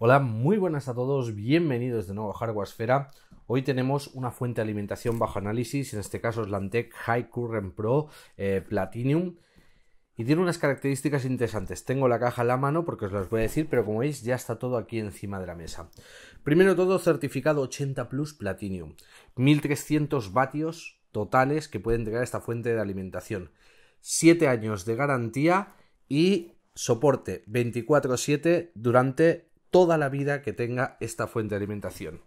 Hola, muy buenas a todos, bienvenidos de nuevo a Hardware Esfera. Hoy tenemos una fuente de alimentación bajo análisis, en este caso es Lantec High Current Pro eh, Platinum. Y tiene unas características interesantes. Tengo la caja a la mano porque os las voy a decir, pero como veis ya está todo aquí encima de la mesa. Primero todo certificado 80 Plus Platinum. 1300 vatios totales que puede entregar esta fuente de alimentación. 7 años de garantía y soporte 24/7 durante toda la vida que tenga esta fuente de alimentación.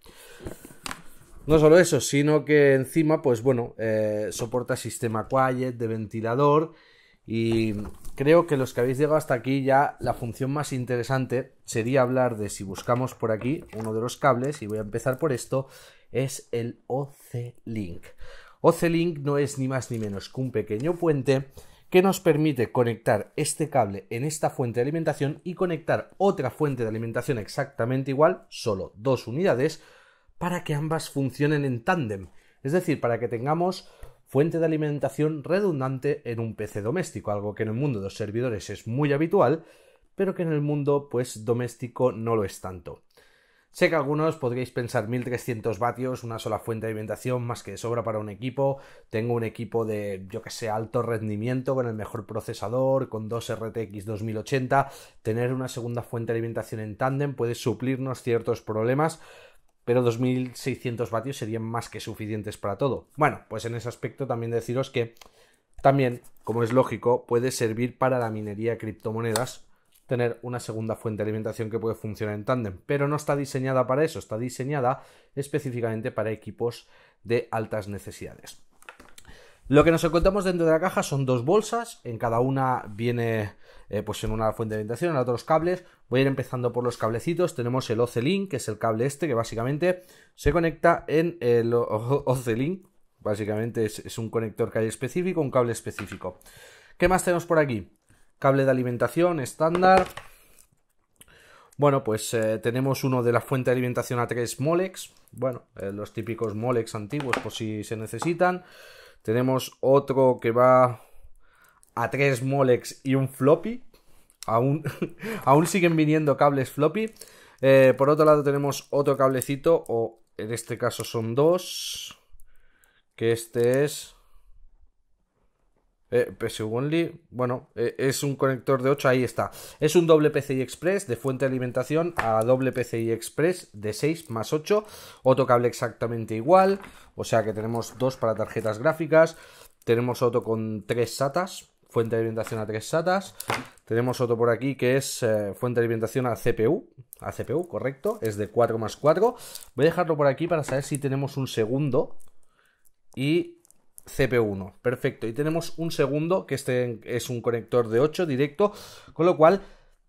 No solo eso, sino que encima, pues bueno, eh, soporta sistema quiet de ventilador y creo que los que habéis llegado hasta aquí ya la función más interesante sería hablar de si buscamos por aquí uno de los cables y voy a empezar por esto, es el OC-Link. OC-Link no es ni más ni menos que un pequeño puente que nos permite conectar este cable en esta fuente de alimentación y conectar otra fuente de alimentación exactamente igual, solo dos unidades, para que ambas funcionen en tándem. Es decir, para que tengamos fuente de alimentación redundante en un PC doméstico, algo que en el mundo de los servidores es muy habitual, pero que en el mundo pues doméstico no lo es tanto. Sé que algunos podríais pensar 1300 vatios, una sola fuente de alimentación más que de sobra para un equipo. Tengo un equipo de, yo que sé, alto rendimiento, con el mejor procesador, con dos RTX 2080. Tener una segunda fuente de alimentación en tándem puede suplirnos ciertos problemas, pero 2600 vatios serían más que suficientes para todo. Bueno, pues en ese aspecto también deciros que también, como es lógico, puede servir para la minería de criptomonedas tener una segunda fuente de alimentación que puede funcionar en tándem, pero no está diseñada para eso, está diseñada específicamente para equipos de altas necesidades. Lo que nos encontramos dentro de la caja son dos bolsas, en cada una viene eh, pues en una fuente de alimentación, en otros cables. Voy a ir empezando por los cablecitos. Tenemos el Ocelink, que es el cable este, que básicamente se conecta en el Ocelink. Básicamente es, es un conector que hay específico, un cable específico. ¿Qué más tenemos por aquí? cable de alimentación estándar. Bueno, pues eh, tenemos uno de la fuente de alimentación a 3 Molex. Bueno, eh, los típicos Molex antiguos por si se necesitan. Tenemos otro que va a 3 Molex y un floppy. Aún, aún siguen viniendo cables floppy. Eh, por otro lado tenemos otro cablecito, o en este caso son dos, que este es eh, PSU pues Only, bueno, eh, es un conector de 8, ahí está. Es un doble PCI Express de fuente de alimentación a doble PCI Express de 6 más 8. Otro cable exactamente igual, o sea que tenemos dos para tarjetas gráficas. Tenemos otro con 3 SATAs, fuente de alimentación a 3 SATAs. Tenemos otro por aquí que es eh, fuente de alimentación a CPU, a CPU, correcto, es de 4 más 4. Voy a dejarlo por aquí para saber si tenemos un segundo. Y CP1. Perfecto. Y tenemos un segundo, que este es un conector de 8 directo, con lo cual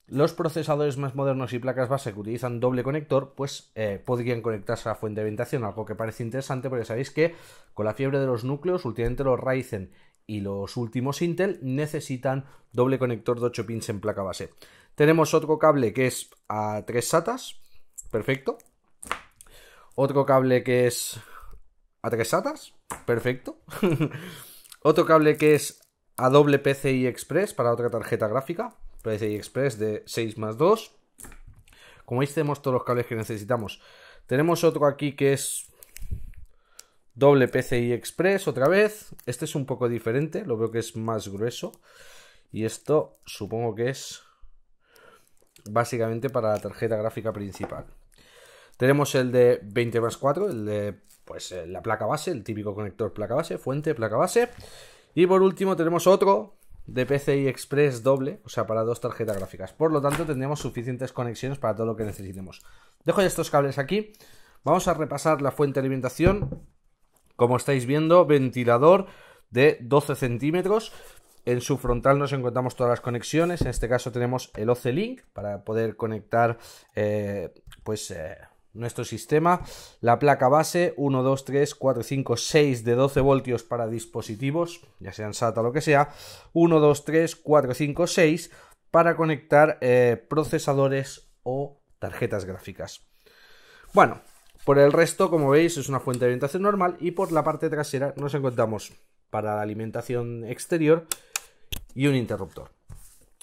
los procesadores más modernos y placas base que utilizan doble conector, pues eh, podrían conectarse a la fuente de alimentación, algo que parece interesante, porque sabéis que con la fiebre de los núcleos, últimamente los Ryzen y los últimos Intel necesitan doble conector de 8 pins en placa base. Tenemos otro cable que es a 3 SATAs, perfecto. Otro cable que es a tres perfecto. Otro cable que es a doble PCI Express para otra tarjeta gráfica, PCI Express de 6 más 2. Como veis tenemos todos los cables que necesitamos. Tenemos otro aquí que es doble PCI Express otra vez. Este es un poco diferente, lo veo que es más grueso. Y esto supongo que es básicamente para la tarjeta gráfica principal. Tenemos el de 20 más 4, el de pues eh, la placa base, el típico conector placa base, fuente, placa base. Y por último tenemos otro de PCI Express doble, o sea, para dos tarjetas gráficas. Por lo tanto, tendremos suficientes conexiones para todo lo que necesitemos. Dejo estos cables aquí. Vamos a repasar la fuente de alimentación. Como estáis viendo, ventilador de 12 centímetros. En su frontal nos encontramos todas las conexiones. En este caso tenemos el OC Link para poder conectar eh, pues, eh, nuestro sistema. La placa base 1, 2, 3, 4, 5, 6 de 12 voltios para dispositivos, ya sean SATA o lo que sea. 1, 2, 3, 4, 5, 6 para conectar eh, procesadores o tarjetas gráficas. Bueno, por el resto, como veis, es una fuente de alimentación normal y por la parte trasera nos encontramos para la alimentación exterior y un interruptor.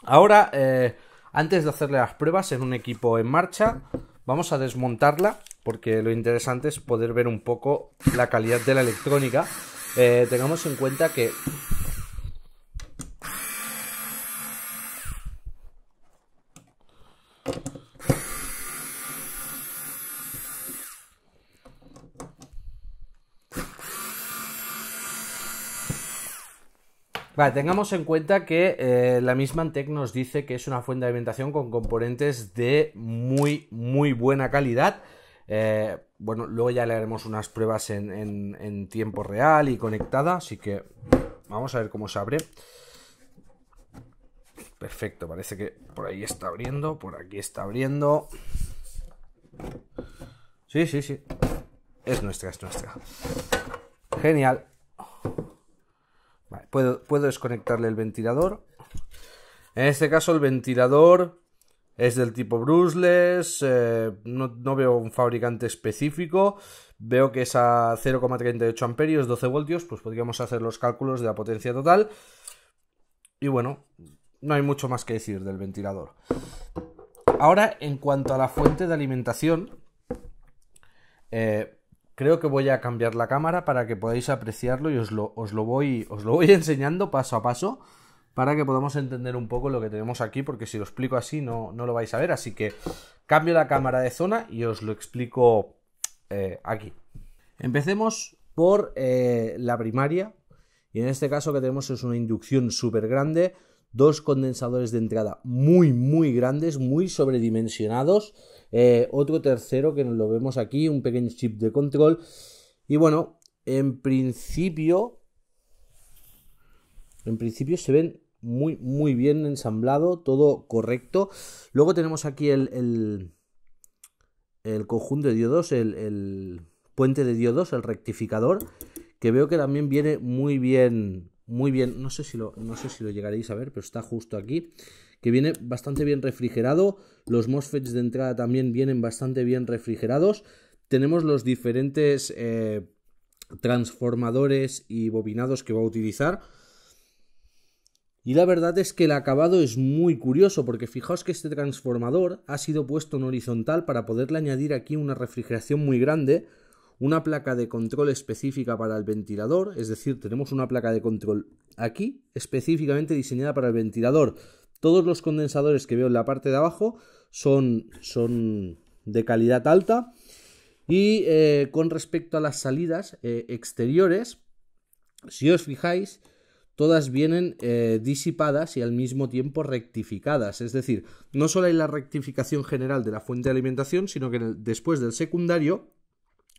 Ahora, eh, antes de hacerle las pruebas en un equipo en marcha, Vamos a desmontarla porque lo interesante es poder ver un poco la calidad de la electrónica. Eh, tengamos en cuenta que Vale, tengamos en cuenta que eh, la misma Antec nos dice que es una fuente de alimentación con componentes de muy, muy buena calidad. Eh, bueno, luego ya le haremos unas pruebas en, en, tiempo real y conectada, así que vamos a ver cómo se abre. Perfecto, parece que por ahí está abriendo, por aquí está abriendo. Sí, sí, sí. Es nuestra, es nuestra. Genial. Puedo, desconectarle el ventilador. En este caso el ventilador es del tipo brushless, eh, no, veo un fabricante específico, veo que es a 0,38 amperios, 12 voltios, pues podríamos hacer los cálculos de la potencia total. Y bueno, no hay mucho más que decir del ventilador. Ahora, en cuanto a la fuente de alimentación, eh, Creo que voy a cambiar la cámara para que podáis apreciarlo y os lo, os lo, voy, os lo voy enseñando paso a paso para que podamos entender un poco lo que tenemos aquí, porque si lo explico así no, no lo vais a ver. Así que cambio la cámara de zona y os lo explico eh, aquí. Empecemos por eh, la primaria, y en este caso que tenemos es una inducción súper grande, dos condensadores de entrada muy, muy grandes, muy sobredimensionados eh, otro tercero que lo vemos aquí, un pequeño chip de control. Y bueno, en principio, en principio se ven muy, muy bien ensamblado, todo correcto. Luego tenemos aquí el, el, conjunto de diodos, el, el puente de diodos, el rectificador, que veo que también viene muy bien muy bien, no sé si lo, no sé si lo llegaréis a ver, pero está justo aquí que viene bastante bien refrigerado. Los MOSFETs de entrada también vienen bastante bien refrigerados. Tenemos los diferentes eh, transformadores y bobinados que va a utilizar. Y la verdad es que el acabado es muy curioso porque fijaos que este transformador ha sido puesto en horizontal para poderle añadir aquí una refrigeración muy grande, una placa de control específica para el ventilador, es decir, tenemos una placa de control aquí específicamente diseñada para el ventilador. Todos los condensadores que veo en la parte de abajo son, son de calidad alta. Y eh, con respecto a las salidas eh, exteriores, si os fijáis, todas vienen eh, disipadas y al mismo tiempo rectificadas. Es decir, no solo hay la rectificación general de la fuente de alimentación, sino que después del secundario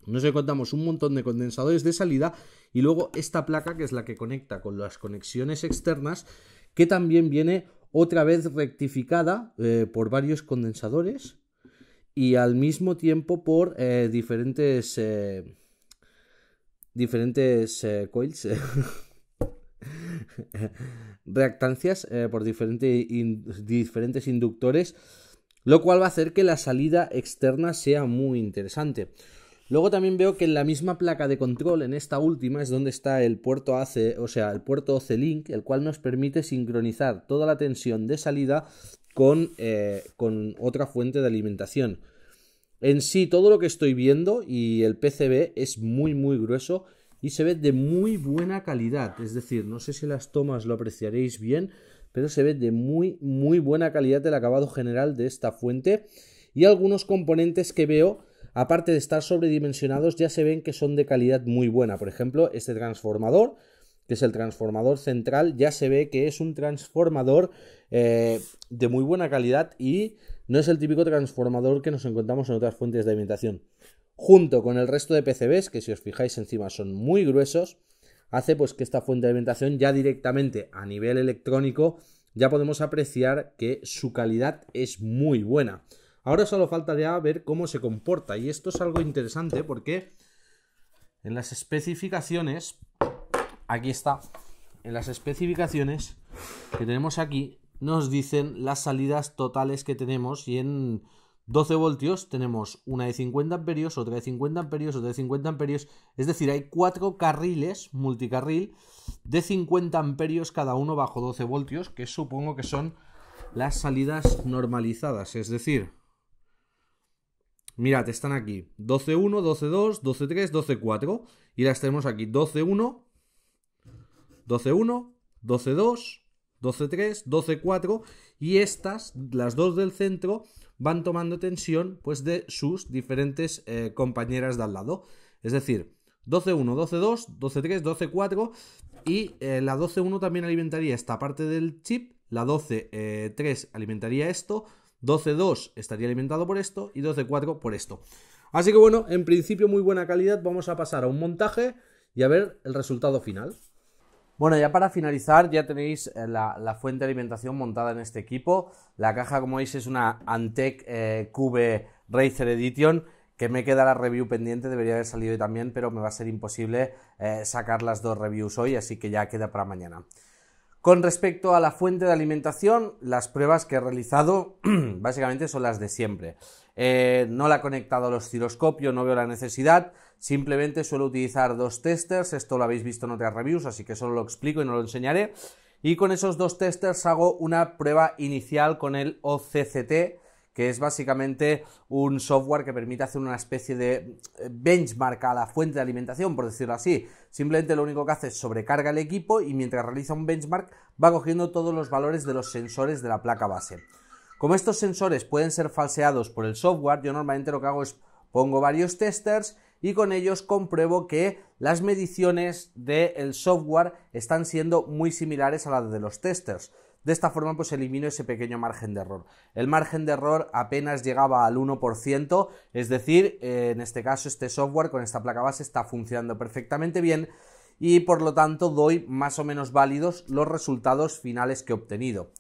nos encontramos un montón de condensadores de salida y luego esta placa que es la que conecta con las conexiones externas, que también viene otra vez rectificada eh, por varios condensadores y al mismo tiempo por eh, diferentes eh, diferentes coils reactancias por diferentes inductores lo cual va a hacer que la salida externa sea muy interesante Luego también veo que en la misma placa de control, en esta última, es donde está el puerto AC, o sea, el puerto OC-Link, el cual nos permite sincronizar toda la tensión de salida con, eh, con otra fuente de alimentación. En sí, todo lo que estoy viendo y el PCB es muy, muy grueso y se ve de muy buena calidad. Es decir, no sé si las tomas lo apreciaréis bien, pero se ve de muy, muy buena calidad el acabado general de esta fuente. Y algunos componentes que veo aparte de estar sobredimensionados, ya se ven que son de calidad muy buena. Por ejemplo, este transformador, que es el transformador central, ya se ve que es un transformador eh, de muy buena calidad y no es el típico transformador que nos encontramos en otras fuentes de alimentación. Junto con el resto de PCBs, que si os fijáis encima son muy gruesos, hace pues que esta fuente de alimentación ya directamente a nivel electrónico ya podemos apreciar que su calidad es muy buena. Ahora solo falta ya ver cómo se comporta. Y esto es algo interesante porque en las especificaciones, aquí está, en las especificaciones que tenemos aquí, nos dicen las salidas totales que tenemos y en 12 voltios tenemos una de 50 amperios, otra de 50 amperios, otra de 50 amperios, es decir, hay cuatro carriles multicarril de 50 amperios cada uno bajo 12 voltios, que supongo que son las salidas normalizadas, es decir, Mirad, están aquí 12-1, 12-2, 12-3, 12-4 y las tenemos aquí 12-1, 12-1, 12-2, 12-3, 12-4 y estas, las dos del centro, van tomando tensión pues de sus diferentes eh, compañeras de al lado. Es decir, 12-1, 12-2, 12-3, 12-4 y eh, la 12-1 también alimentaría esta parte del chip, la 12-3 eh, alimentaría esto, 12.2 estaría alimentado por esto y 12.4 por esto. Así que bueno, en principio muy buena calidad. Vamos a pasar a un montaje y a ver el resultado final. Bueno, ya para finalizar, ya tenéis eh, la, fuente de alimentación montada en este equipo. La caja, como veis, es una Antec Cube eh, Racer Edition que me queda la review pendiente, debería haber salido hoy también, pero me va a ser imposible eh, sacar las dos reviews hoy, así que ya queda para mañana. Con respecto a la fuente de alimentación, las pruebas que he realizado básicamente son las de siempre. Eh, no la he conectado al osciloscopio, no veo la necesidad. Simplemente suelo utilizar dos testers. Esto lo habéis visto en otras reviews, así que solo lo explico y no lo enseñaré. Y con esos dos testers hago una prueba inicial con el OCCT, que es básicamente un software que permite hacer una especie de eh, benchmark a la fuente de alimentación, por decirlo así. Simplemente lo único que hace es sobrecarga el equipo y mientras realiza un benchmark va cogiendo todos los valores de los sensores de la placa base. Como estos sensores pueden ser falseados por el software, yo normalmente lo que hago es pongo varios testers y con ellos compruebo que las mediciones del software están siendo muy similares a las de los testers. De esta forma pues elimino ese pequeño margen de error. El margen de error apenas llegaba al 1%, es decir, eh, en este caso este software con esta placa base está funcionando perfectamente bien y por lo tanto doy más o menos válidos los resultados finales que he obtenido.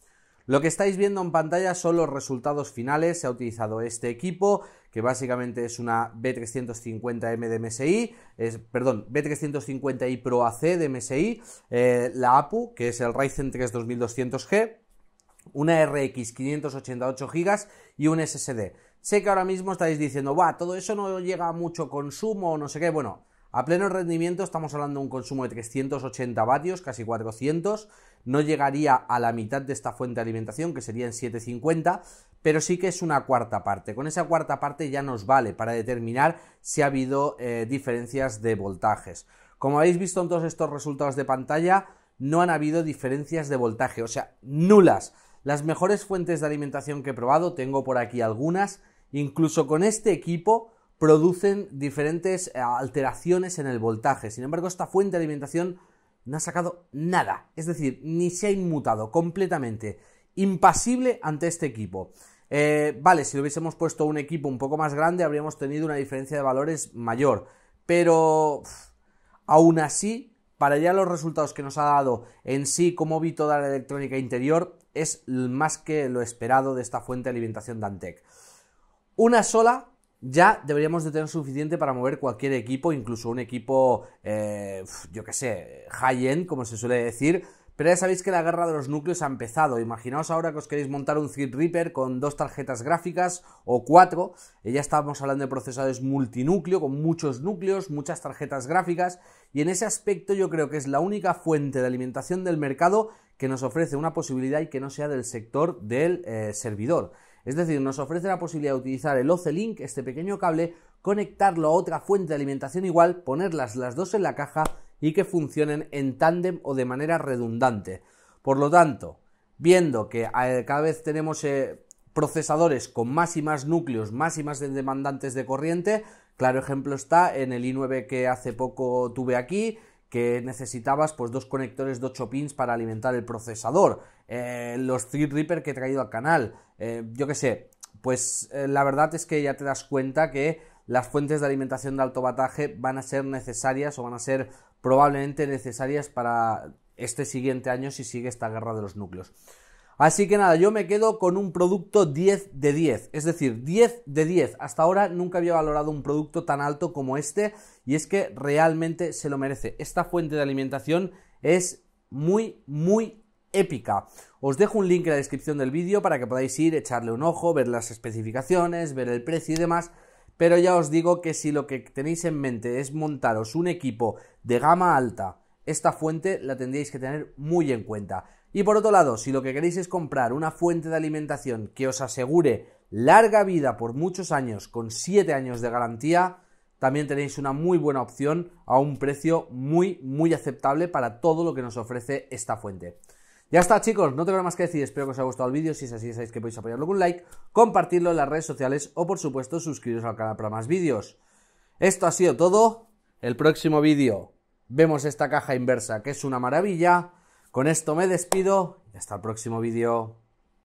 Lo que estáis viendo en pantalla son los resultados finales, se ha utilizado este equipo que básicamente es una B350M MSI, es, perdón, B350i Pro AC de MSI, eh, la APU, que es el Ryzen 3 2200G, una RX 588 GB y un SSD. Sé que ahora mismo estáis diciendo, va, todo eso no llega a mucho consumo o no sé qué. Bueno, a pleno rendimiento estamos hablando de un consumo de 380 vatios, casi 400. No llegaría a la mitad de esta fuente de alimentación, que serían 750, pero sí que es una cuarta parte. Con esa cuarta parte ya nos vale para determinar si ha habido eh, diferencias de voltajes. Como habéis visto en todos estos resultados de pantalla, no han habido diferencias de voltaje, o sea, nulas. Las mejores fuentes de alimentación que he probado, tengo por aquí algunas, incluso con este equipo producen diferentes eh, alteraciones en el voltaje. Sin embargo, esta fuente de alimentación no ha sacado nada, es decir, ni se ha inmutado completamente, impasible ante este equipo. Eh, vale, si lo hubiésemos puesto un equipo un poco más grande, habríamos tenido una diferencia de valores mayor. Pero aún así, para ya los resultados que nos ha dado en sí, como vi toda la electrónica interior, es más que lo esperado de esta fuente de alimentación Dantec. Una sola ya deberíamos de tener suficiente para mover cualquier equipo, incluso un equipo, eh, yo qué sé, high-end, como se suele decir, pero ya sabéis que la guerra de los núcleos ha empezado. Imaginaos ahora que os queréis montar un Threadripper con dos tarjetas gráficas o cuatro. Eh, ya estábamos hablando de procesadores multinúcleo, con muchos núcleos, muchas tarjetas gráficas. Y en ese aspecto yo creo que es la única fuente de alimentación del mercado que nos ofrece una posibilidad y que no sea del sector del eh, servidor. Es decir, nos ofrece la posibilidad de utilizar el OC Link, este pequeño cable, conectarlo a otra fuente de alimentación igual, ponerlas las dos en la caja y que funcionen en tándem o de manera redundante. Por lo tanto, viendo que eh, cada vez tenemos eh, procesadores con más y más núcleos, más y más demandantes de corriente, claro ejemplo está en el i9 que hace poco tuve aquí, que necesitabas pues dos conectores de 8 pins para alimentar el procesador, eh, los los Threadripper que he traído al canal, yo qué sé, pues la verdad es que ya te das cuenta que las fuentes de alimentación de alto bataje van a ser necesarias o van a ser probablemente necesarias para este siguiente año si sigue esta guerra de los núcleos. Así que nada, yo me quedo con un producto 10 de 10, es decir, 10 de 10. Hasta ahora nunca había valorado un producto tan alto como este y es que realmente se lo merece. Esta fuente de alimentación es muy, muy épica. Os dejo un link en la descripción del vídeo para que podáis ir, echarle un ojo, ver las especificaciones, ver el precio y demás pero ya os digo que si lo que tenéis en mente es montaros un equipo de gama alta, esta fuente la tendríais que tener muy en cuenta. Y por otro lado, si lo que queréis es comprar una fuente de alimentación que os asegure larga vida por muchos años con 7 años de garantía, también tenéis una muy buena opción a un precio muy, muy aceptable para todo lo que nos ofrece esta fuente. Ya está, chicos, no tengo nada más que decir. Espero que os haya gustado el vídeo. Si es así, sabéis que podéis apoyarlo con un like, compartirlo en las redes sociales o, por supuesto, suscribiros al canal para más vídeos. Esto ha sido todo. El próximo vídeo vemos esta caja inversa, que es una maravilla. Con esto me despido y hasta el próximo vídeo.